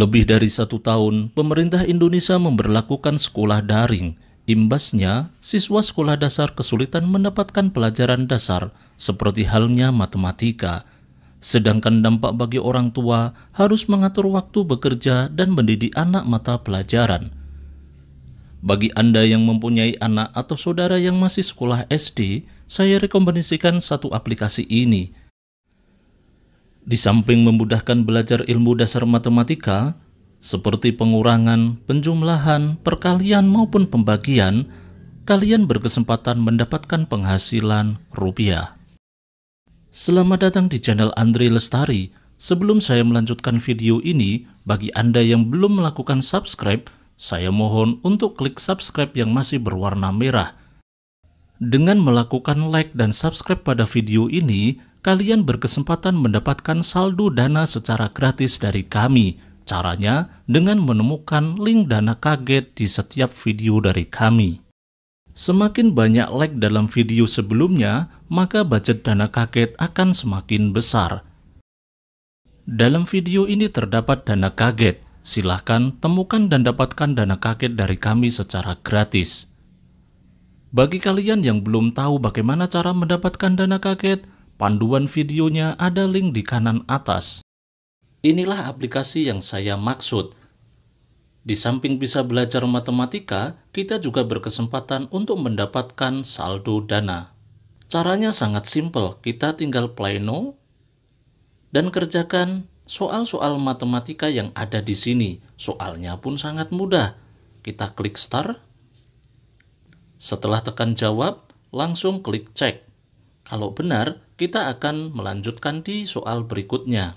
Lebih dari satu tahun, pemerintah Indonesia memberlakukan sekolah daring. Imbasnya, siswa sekolah dasar kesulitan mendapatkan pelajaran dasar, seperti halnya matematika. Sedangkan dampak bagi orang tua harus mengatur waktu bekerja dan mendidik anak mata pelajaran. Bagi Anda yang mempunyai anak atau saudara yang masih sekolah SD, saya rekomendasikan satu aplikasi ini – di samping memudahkan belajar ilmu dasar matematika, seperti pengurangan, penjumlahan, perkalian maupun pembagian, kalian berkesempatan mendapatkan penghasilan rupiah. Selamat datang di channel Andri Lestari. Sebelum saya melanjutkan video ini, bagi Anda yang belum melakukan subscribe, saya mohon untuk klik subscribe yang masih berwarna merah. Dengan melakukan like dan subscribe pada video ini, kalian berkesempatan mendapatkan saldo dana secara gratis dari kami. Caranya dengan menemukan link dana kaget di setiap video dari kami. Semakin banyak like dalam video sebelumnya, maka budget dana kaget akan semakin besar. Dalam video ini terdapat dana kaget. Silahkan temukan dan dapatkan dana kaget dari kami secara gratis. Bagi kalian yang belum tahu bagaimana cara mendapatkan dana kaget, Panduan videonya ada link di kanan atas. Inilah aplikasi yang saya maksud. Di samping bisa belajar matematika, kita juga berkesempatan untuk mendapatkan saldo dana. Caranya sangat simpel, kita tinggal play no dan kerjakan soal-soal matematika yang ada di sini. Soalnya pun sangat mudah. Kita klik start. Setelah tekan jawab, langsung klik cek. Kalau benar, kita akan melanjutkan di soal berikutnya.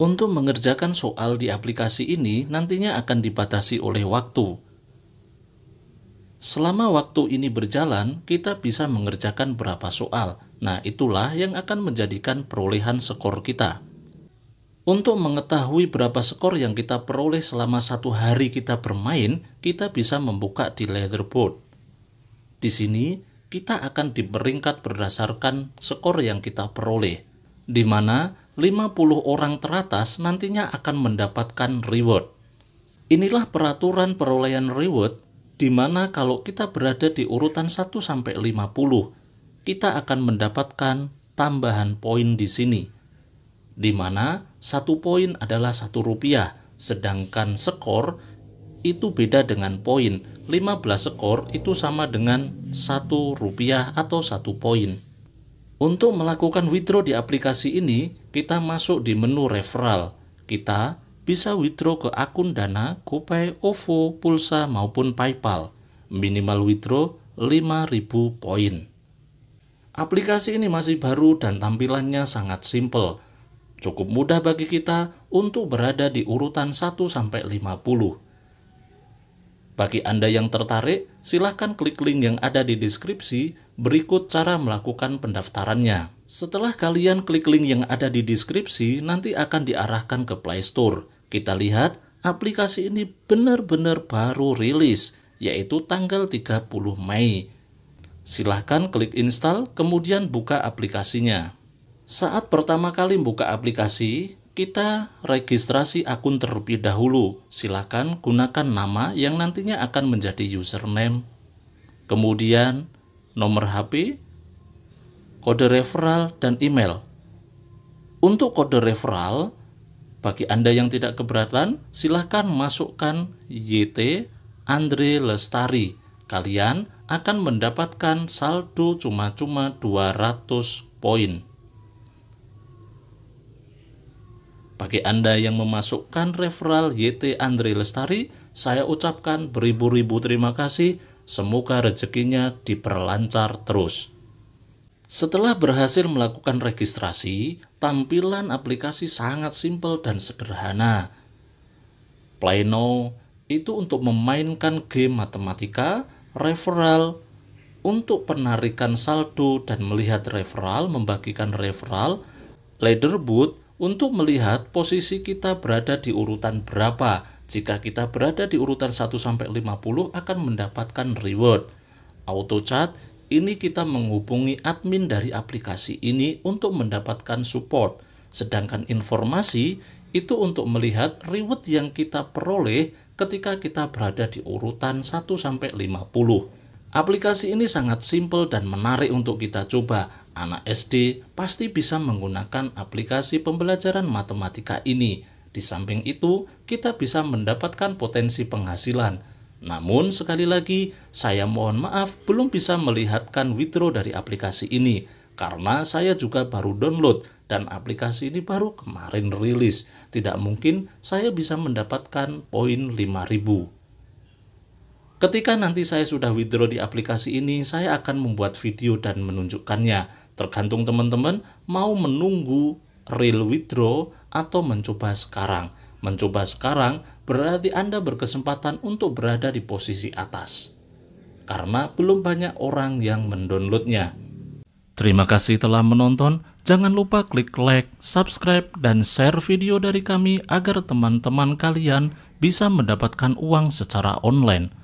Untuk mengerjakan soal di aplikasi ini nantinya akan dibatasi oleh waktu. Selama waktu ini berjalan, kita bisa mengerjakan berapa soal. Nah, itulah yang akan menjadikan perolehan skor kita. Untuk mengetahui berapa skor yang kita peroleh selama satu hari kita bermain, kita bisa membuka di leaderboard. Di sini, kita akan diperingkat berdasarkan skor yang kita peroleh, di mana 50 orang teratas nantinya akan mendapatkan reward. Inilah peraturan perolehan reward, di mana kalau kita berada di urutan 1-50, kita akan mendapatkan tambahan poin di sini di mana satu poin adalah satu rupiah, sedangkan skor itu beda dengan poin. 15 skor itu sama dengan satu rupiah atau satu poin. Untuk melakukan withdraw di aplikasi ini, kita masuk di menu referral. Kita bisa withdraw ke akun Dana, GoPay, OVO, Pulsa, maupun PayPal. Minimal withdraw 5000 poin. Aplikasi ini masih baru dan tampilannya sangat simple Cukup mudah bagi kita untuk berada di urutan 1 sampai 50. Bagi Anda yang tertarik, silahkan klik link yang ada di deskripsi berikut cara melakukan pendaftarannya. Setelah kalian klik link yang ada di deskripsi, nanti akan diarahkan ke Play Store. Kita lihat, aplikasi ini benar-benar baru rilis, yaitu tanggal 30 Mei. Silahkan klik install, kemudian buka aplikasinya. Saat pertama kali buka aplikasi, kita registrasi akun terlebih dahulu. Silakan gunakan nama yang nantinya akan menjadi username. Kemudian nomor HP, kode referral dan email. Untuk kode referral, bagi Anda yang tidak keberatan, silakan masukkan YT Andre Lestari. Kalian akan mendapatkan saldo cuma-cuma 200 poin. Bagi Anda yang memasukkan referral YT Andre Lestari, saya ucapkan beribu-ribu terima kasih. Semoga rezekinya diperlancar terus. Setelah berhasil melakukan registrasi, tampilan aplikasi sangat simpel dan sederhana. Play now itu untuk memainkan game matematika, referral, untuk penarikan saldo dan melihat referral, membagikan referral, leaderboard untuk melihat posisi kita berada di urutan berapa. Jika kita berada di urutan 1 sampai 50 akan mendapatkan reward. Auto Chat ini kita menghubungi admin dari aplikasi ini untuk mendapatkan support. Sedangkan informasi itu untuk melihat reward yang kita peroleh ketika kita berada di urutan 1 sampai 50. Aplikasi ini sangat simpel dan menarik untuk kita coba. Anak SD pasti bisa menggunakan aplikasi pembelajaran matematika ini. Di samping itu, kita bisa mendapatkan potensi penghasilan. Namun, sekali lagi, saya mohon maaf belum bisa melihatkan withdraw dari aplikasi ini karena saya juga baru download dan aplikasi ini baru kemarin rilis. Tidak mungkin saya bisa mendapatkan poin 5000. Ketika nanti saya sudah withdraw di aplikasi ini, saya akan membuat video dan menunjukkannya. Tergantung teman-teman mau menunggu real withdraw atau mencoba sekarang. Mencoba sekarang berarti Anda berkesempatan untuk berada di posisi atas. Karena belum banyak orang yang mendownloadnya. Terima kasih telah menonton. Jangan lupa klik like, subscribe, dan share video dari kami agar teman-teman kalian bisa mendapatkan uang secara online.